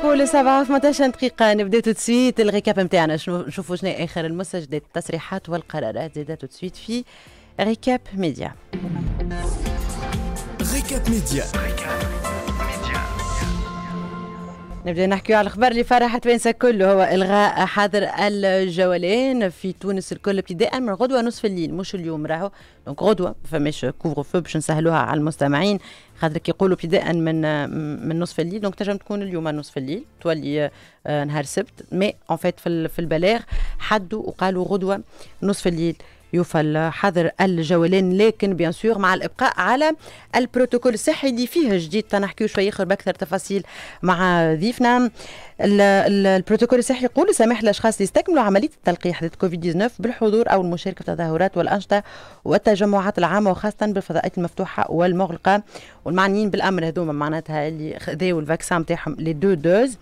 يقولوا سبعة في 18 دقيقة نبداو تو سويت الريكاب نتاعنا نشوفوا شنو آخر المستجدات التصريحات والقرارات زيدا تو سويت في ريكاب ميديا ريكاب ميديا نبدا نحكيو على الخبر اللي فرحت تونس كله هو الغاء حظر الجولان في تونس الكل ابتداء من غدوه نصف الليل مش اليوم راهو دونك غدوه فماش كوفر فو باش نسهلوها على المستمعين خاطر كي يقولوا ابتداء من من نصف الليل دونك تنجم تكون اليوم نصف الليل تولي آه، نهار سبت مي اون فيت في البلاغ حدوا وقالوا غدوه نصف الليل يوفى الحظر الجولان لكن بيان سور مع الابقاء على البروتوكول الصحي اللي فيه جديد تنحكيو شويه اخر باكثر تفاصيل مع ضيفنا البروتوكول الصحي يقول سماح الاشخاص اللي استكملوا عمليه التلقيح ضد كوفيد 19 بالحضور او المشاركه في التظاهرات والانشطه والتجمعات العامه وخاصه بالفضاءات المفتوحه والمغلقه والمعنيين بالامر هذوما معناتها اللي خذوا الفاكسان تاعهم لي دو دوز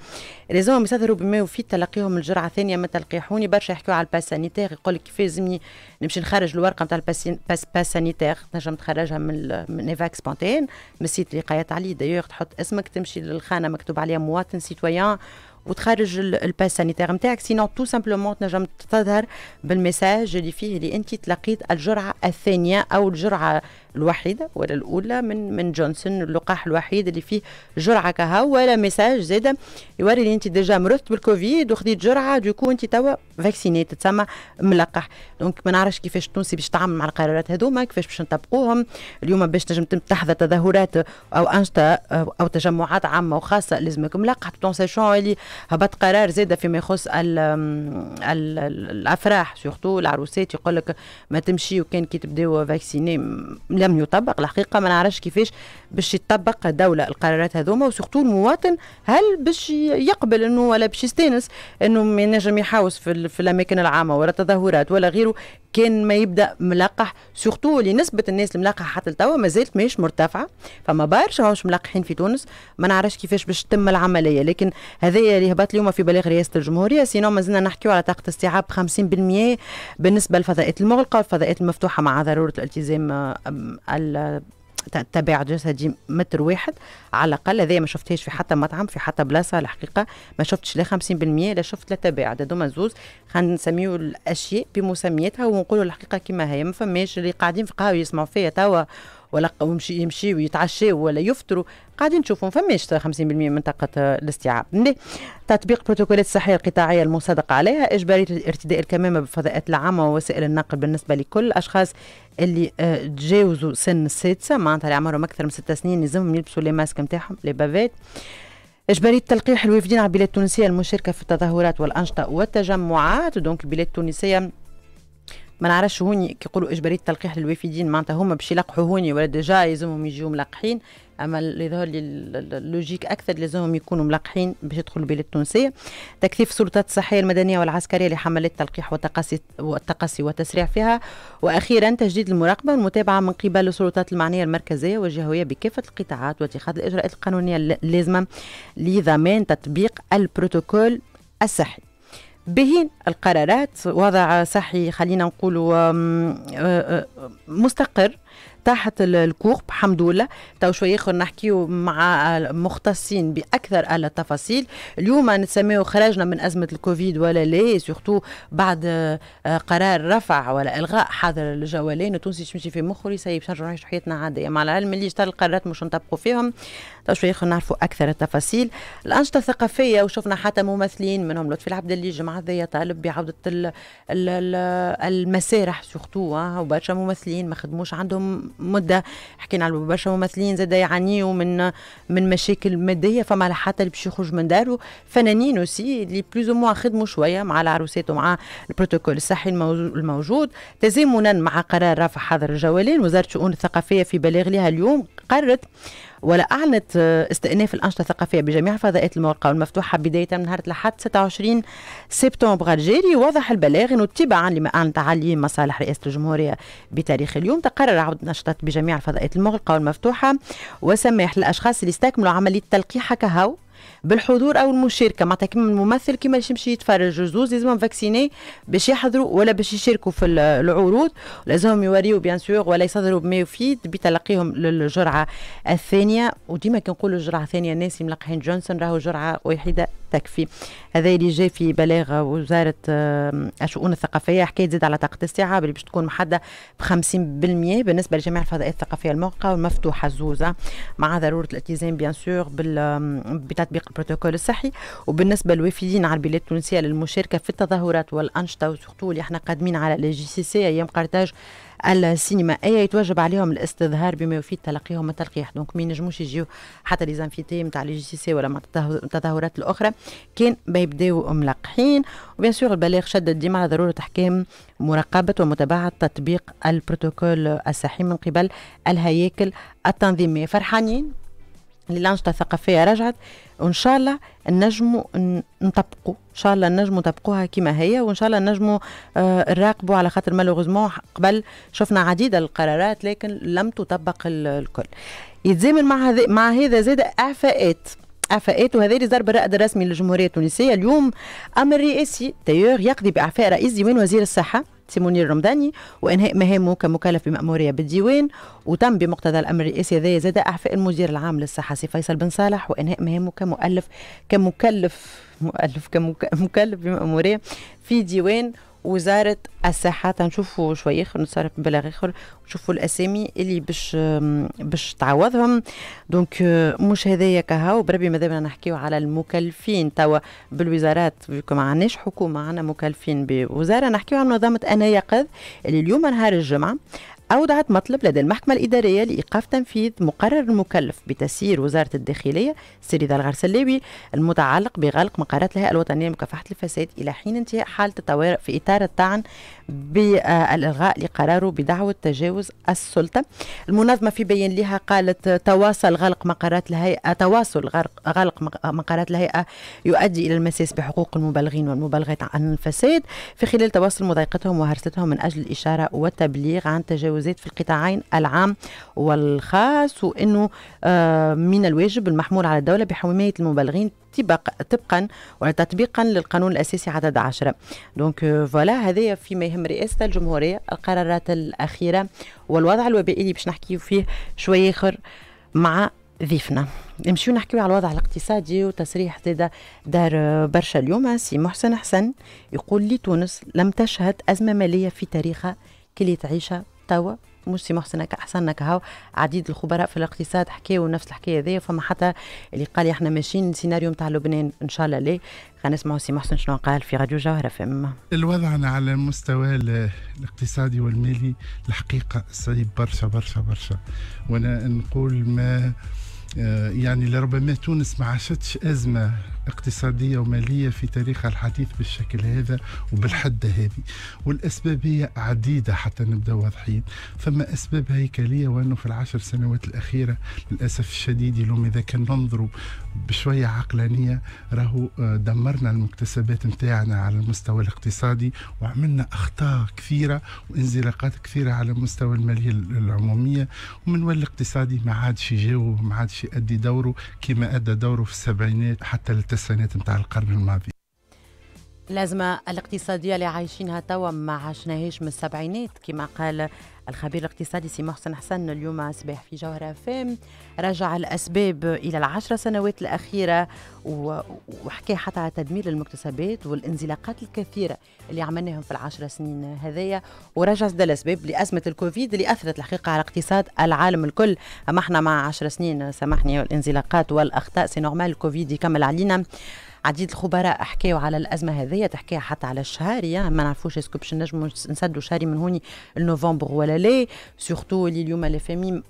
لازم يستظهروا بما يفيد تلقيهم الجرعه الثانيه ما تلقيحوني برشا يحكيو على الباس سانيتير يقول لك كيف لازمني نمشي نخرج الورقه نتاع الباس باس سانيتير تنجم تخرجها من من ايفاك سبونتين من السيت قايت عليه دايوغ تحط اسمك تمشي للخانه مكتوب عليها مواطن سيتويان وتخرج الباس سانيتير نتاعك سينو تو سامبلومون تنجم تظهر بالميساج اللي فيه اللي انت تلقيت الجرعه الثانيه او الجرعه الوحيدة ولا الأولى من من جونسون اللقاح الوحيد اللي فيه جرعة كها ولا ميساج زادا يوري اللي أنت ديجا مرضت بالكوفيد وخديت جرعة دوكو أنت توا فاكسيني تتسمى ملقح دونك ما نعرفش كيفاش التونسي باش تعمل مع القرارات هذوما كيفاش باش نطبقوهم اليوم باش تنجم تحضر تظاهرات أو أنشطة أو تجمعات عامة وخاصة لازمك ملقح تو ساشون اللي هبط قرار زادا فيما يخص ال ال الأفراح سيرتو العروسات يقول لك ما تمشي وكان كي تبداو فاكسيني لم يطبق الحقيقه ما نعرفش كيفاش باش يطبق الدولة القرارات هذوما وسورتو المواطن هل باش يقبل انه ولا باش يستانس انه ما ينجم يحاوس في, في الاماكن العامه ولا التظاهرات ولا غيره كان ما يبدا ملقح سورتو اللي نسبه الناس الملقحه حتى لتوا ما زالت ماهيش مرتفعه فما برشا ماهوش ملقحين في تونس ما نعرفش كيفاش باش تتم العمليه لكن هذايا اللي هبط اليوم في بلاغ رئاسه الجمهوريه سينو مازلنا نحكيو على طاقه استيعاب 50% بالنسبه للفضاءات المغلقه والفضاءات المفتوحه مع ضروره الالتزام آه، تبع جسدي متر واحد على الاقل هذايا ما شفتهاش في حتى مطعم في حتى بلاصه الحقيقه ما شفتش لا 50% لا شفت لا تباعد هذوما زوز خلينا نسميو الاشياء بمسمياتها ونقولوا الحقيقه كما هي ما فماش اللي قاعدين في قهوه يسمعوا فيا توا ولا يمشي يمشي ويتعشى ولا يفطروا قاعدين نشوفهم فماش 50% من منطقه الاستيعاب تطبيق بروتوكولات الصحيه القطاعيه المصادق عليها اجباريه ارتداء الكمامه بالفضاءات العامه ووسائل النقل بالنسبه لكل الاشخاص اللي آه، تجاوزوا سن السادسه معناتها اللي عمرهم اكثر من ستة سنين لازمهم يلبسوا لي ماسك نتاعهم لي بافيت إجبارية تلقيح الوافدين على البلاد التونسية المشاركة في التظاهرات والأنشطة والتجمعات دونك البلاد التونسية ما نعرفش هوني كيقولوا اجباريه التلقيح للوافدين معناتها هما باش يلقحوا هوني ولا ديجا يلزمهم يجيو ملقحين اما اللي يظهر لي اللوجيك اكثر لازمهم يكونوا ملقحين باش يدخلوا البلاد التونسيه تكثيف السلطات الصحيه المدنيه والعسكريه لحملات التلقيح والتقاسي والتقاسي والتسريع فيها واخيرا تجديد المراقبه والمتابعه من قبل السلطات المعنيه المركزيه والجهويه بكافه القطاعات واتخاذ الاجراءات القانونيه اللازمه لضمان تطبيق البروتوكول الصحي بهين القرارات وضع صحي خلينا نقول مستقر تحت الكورب الحمد لله تو شوي اخر نحكيو مع مختصين باكثر التفاصيل اليوم نسميه خرجنا من ازمه الكوفيد ولا لا سورتو بعد آه، قرار رفع ولا الغاء حظر الجولان التونسي تمشي في مخوري سيب نرجعوا نعيشوا حياتنا عاديه مع العلم اللي اشترى القرارات مش نطبقوا فيهم تو شوي اخر نعرفوا اكثر التفاصيل الانشطه الثقافيه وشفنا حتى ممثلين منهم لطفي اللي جمع ذي طالب بعوده المسارح سورتو آه، وبرشا ممثلين ما خدموش عندهم مده حكينا على برشا ممثلين زاد يعانيوا من من مشاكل ماديه فما حتى اللي باش يخرج من داره فنانين اوسي اللي بلوز او موا خدموا شويه مع العروسات ومع البروتوكول الصحي الموجود تزامنا مع قرار رفع حظر الجولان وزاره الشؤون الثقافيه في بلاغ لها اليوم قررت ولا أعلنت آه، استئناف الأنشطة الثقافية بجميع الفضاءات المغلقة والمفتوحة بداية من نهار الأحد 26 سبتمبر الجاري وضح البلاغ أنه تبعا لما أعلنت عليه مصالح رئاسة الجمهورية بتاريخ اليوم تقرر عودة النشاطات بجميع الفضاءات المغلقة والمفتوحة وسماح للأشخاص اللي استكملوا عملية تلقيحة كهو بالحضور او المشاركه معناتها كيما الممثل كيما اللي يمشي يتفرج الزوز لازمهم فاكسيني باش يحضروا ولا باش يشاركوا في العروض لازمهم يوريوا بيان سور ولا يصدروا بما يفيد بتلقيهم للجرعه الثانيه وديما كنقولوا الجرعه الثانيه الناس ملقحين جونسون راهو جرعه واحده تكفي هذا اللي جاي في بلاغ وزاره الشؤون الثقافيه حكايه زيد على طاقه استيعاب اللي باش تكون محدده ب 50% بالنسبه لجميع الفضاءات الثقافيه المغلقه والمفتوحه الزوزه مع ضروره الالتزام بيان سور بتطبيق البروتوكول الصحي وبالنسبه للوافدين على البلاد التونسيه للمشاركه في التظاهرات والانشطه وسورتو اللي احنا قادمين على لي جي سي سي ايام قرطاج السينمائيه يتوجب عليهم الاستظهار بما يفيد تلقيهم التلقيح دونك ما ينجموش يجيو حتى لي زانفيتي نتاع لي جي سي سي ولا مع التظاهرات الاخرى كان بيبداو ملقحين وبيان سور البلاغ شدد ديما على ضروره احكام مراقبه ومتابعه تطبيق البروتوكول الصحي من قبل الهياكل التنظيميه فرحانين الانشطه الثقافية رجعت وإن شاء الله نجموا نطبقوا إن شاء الله نجموا نطبقوها كما هي وإن شاء الله نجموا آه، نراقبوا على خاطر مالوغوزمون قبل شفنا عديد القرارات لكن لم تطبق الكل يتزامن مع هذا مع هذا زاد اعفاءات اعفاءات وهذا اللي ضرب الرائد الرسمي للجمهوريه التونسيه اليوم امر رئاسي تايور يقضي باعفاء رئيس ديوان وزير الصحه تيموني الرمضاني وإنهاء مهامه كمكلف بمأمورية بالديوان وتم بمقتضى الأمر الرئاسي هذايا زاد إعفاء المدير العام للصحة سي فيصل بن صالح وإنهاء مهامه كمؤلف كمكلف مؤلف كمكلف بمأمورية في ديوان وزاره الصحه تنشوفوا شوية اخر نتصرف ببلاغ اخر ونشوفوا الاسامي اللي باش باش تعوضهم دونك آه، مش هذايا كهو بربي مادام نحكيو على المكلفين توا بالوزارات ما عندناش حكومه عندنا مكلفين بوزاره نحكيو على منظمه انا يقظ اللي اليوم نهار الجمعه أودعت مطلب لدى المحكمة الإدارية لإيقاف تنفيذ مقرر المكلف بتسيير وزارة الداخلية سيريدا الغرسلاوي المتعلق بغلق مقرات الهيئة الوطنية لمكافحة الفساد إلى حين انتهاء حالة الطوارئ في إطار الطعن بالإلغاء لقراره بدعوة تجاوز السلطة المنظمة في بيان لها قالت تواصل غلق مقرات الهيئة تواصل غلق مقرات الهيئة يؤدي إلى المساس بحقوق المبلغين والمبلغات عن الفساد في خلال تواصل مضايقتهم وهرستهم من أجل الإشارة والتبليغ عن تجاوزات في القطاعين العام والخاص وأنه آه، من الواجب المحمول على الدولة بحماية المبلغين تبقى طبقا ولا تطبيقا للقانون الاساسي عدد 10 دونك فوالا euh, هذايا فيما يهم رئاسه الجمهوريه القرارات الاخيره والوضع الوبائي اللي باش نحكيو فيه شويه اخر مع ضيفنا نمشيو نحكيو على الوضع الاقتصادي وتصريح زاد دار برشا اليوم سي محسن حسن يقول لي تونس لم تشهد ازمه ماليه في تاريخها كي تعيشها توا محسن احسن احسنك هاو عديد الخبراء في الاقتصاد حكاوا نفس الحكايه هذيا فما حتى اللي قال احنا ماشيين سيناريو نتاع لبنان ان شاء الله لا خلينا نسمعوا سي محسن شنو قال في راديو جوهره فم الوضع على المستوى الاقتصادي والمالي الحقيقه صعيب برشا برشا برشا وانا نقول ما آه، يعني لربما تونس ما عاشتش ازمه اقتصادية ومالية في تاريخها الحديث بالشكل هذا وبالحدة هذه والأسباب هي عديدة حتى نبدأ واضحين ثم أسباب هيكلية وأنه في العشر سنوات الأخيرة للأسف الشديد اليوم إذا كان ننظر بشوية عقلانية راهو آه، دمرنا المكتسبات نتاعنا على المستوى الاقتصادي وعملنا أخطاء كثيرة وانزلاقات كثيرة على المستوى المالية العمومية وين الاقتصادي ما عادش يجاوب ما عادش يأدي دوره كما أدى دوره في السبعينات حتى التسعينات نتاع القرن الماضي الأزمة الاقتصادية اللي عايشينها توا ما عشناهاش من السبعينات كما قال الخبير الاقتصادي سي محسن حسن اليوم صباح في جوهرة فام رجع الأسباب إلى العشر سنوات الأخيرة وحكى حتى على تدمير المكتسبات والانزلاقات الكثيرة اللي عملناهم في العشر سنين هذية ورجع زاد الأسباب لأزمة الكوفيد اللي أثرت الحقيقة على اقتصاد العالم الكل أما احنا مع عشر سنين سامحني الانزلاقات والأخطاء سي نورمال الكوفيد يكمل علينا عديد الخبراء حكاوا على الازمه هذه تحكيها حتى على الشهاري يعني ما نعرفوش اسكو باش نجموا نسدوا شهري من هوني لنوفمبر ولا لا سورتو اللي اليوم لي فامي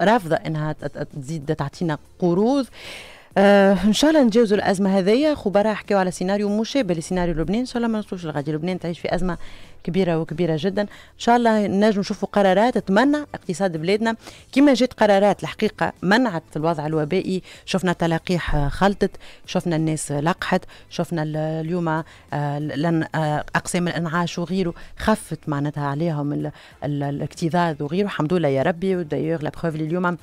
رافضه انها تزيد تعطينا قروض آه ان شاء الله نتجاوزوا الازمه هذيا خبراء حكيوا على سيناريو مشابه لسيناريو لبنان ان شاء الله ما نوصلوش لغادي لبنان تعيش في ازمه كبيره وكبيره جدا ان شاء الله نجم نشوفوا قرارات تمنع اقتصاد بلادنا كما جات قرارات الحقيقه منعت الوضع الوبائي شفنا تلاقيح خلطت شفنا الناس لقحت شفنا اليوم آه، آه، اقسام الانعاش وغيره خفت معناتها عليهم الاكتظاظ وغيره الحمد لله يا ربي ودايوغ لا اليوم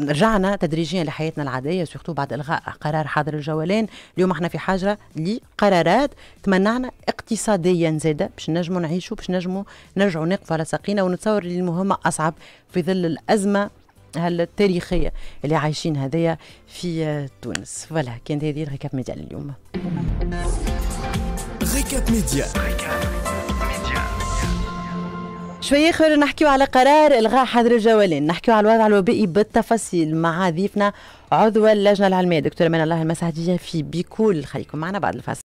رجعنا تدريجيا لحياتنا العاديه سيختو بعد الغاء قرار حاضر الجولان اليوم احنا في حاجه لقرارات تمنعنا اقتصاديا زاده باش نجمو نعيشو باش نجمو نرجعو نقف على ساقينا ونتصور اللي المهمه اصعب في ظل الازمه التاريخيه اللي عايشين هذية في تونس فوالا كانت هذه الريكاب ميديا اليوم ريكاب ميديا شوية خير نحكيو على قرار إلغاء حظر الجولان نحكيو على الوضع الوبائي بالتفاصيل مع ضيفنا عضو اللجنة العلمية دكتورة من الله المساعدية في بيكول خليكم معنا بعد الفاصل